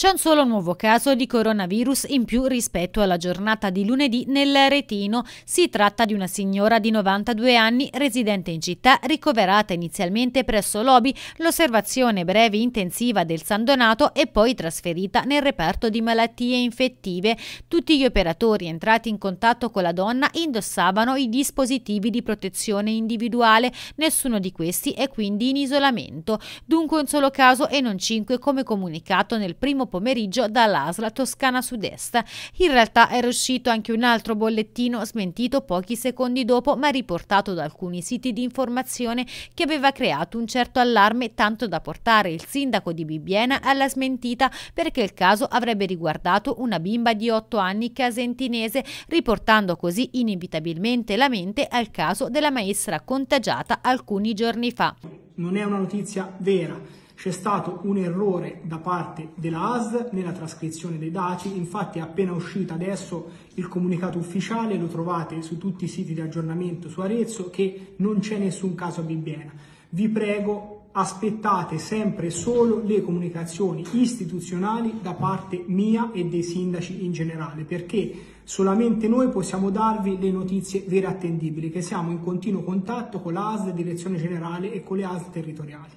C'è un solo nuovo caso di coronavirus in più rispetto alla giornata di lunedì nell'Aretino. Si tratta di una signora di 92 anni residente in città ricoverata inizialmente presso l'OBI, l'osservazione breve intensiva del San Donato e poi trasferita nel reparto di malattie infettive. Tutti gli operatori entrati in contatto con la donna indossavano i dispositivi di protezione individuale, nessuno di questi è quindi in isolamento. Dunque un solo caso e non cinque come comunicato nel primo pomeriggio dall'Asla Toscana Sud-Est. In realtà era uscito anche un altro bollettino smentito pochi secondi dopo ma riportato da alcuni siti di informazione che aveva creato un certo allarme tanto da portare il sindaco di Bibbiena alla smentita perché il caso avrebbe riguardato una bimba di 8 anni casentinese riportando così inevitabilmente la mente al caso della maestra contagiata alcuni giorni fa. Non è una notizia vera c'è stato un errore da parte della ASL nella trascrizione dei dati, infatti è appena uscito adesso il comunicato ufficiale, lo trovate su tutti i siti di aggiornamento su Arezzo, che non c'è nessun caso a Bibbiena. Vi prego, aspettate sempre solo le comunicazioni istituzionali da parte mia e dei sindaci in generale, perché solamente noi possiamo darvi le notizie vere e attendibili, che siamo in continuo contatto con l'ASL, direzione generale e con le ASL territoriali.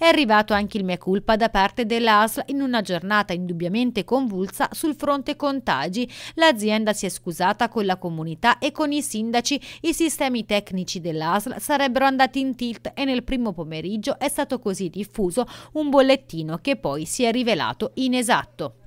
È arrivato anche il mea culpa da parte dell'ASL in una giornata indubbiamente convulsa sul fronte contagi. L'azienda si è scusata con la comunità e con i sindaci. I sistemi tecnici dell'ASL sarebbero andati in tilt e nel primo pomeriggio è stato così diffuso un bollettino che poi si è rivelato inesatto.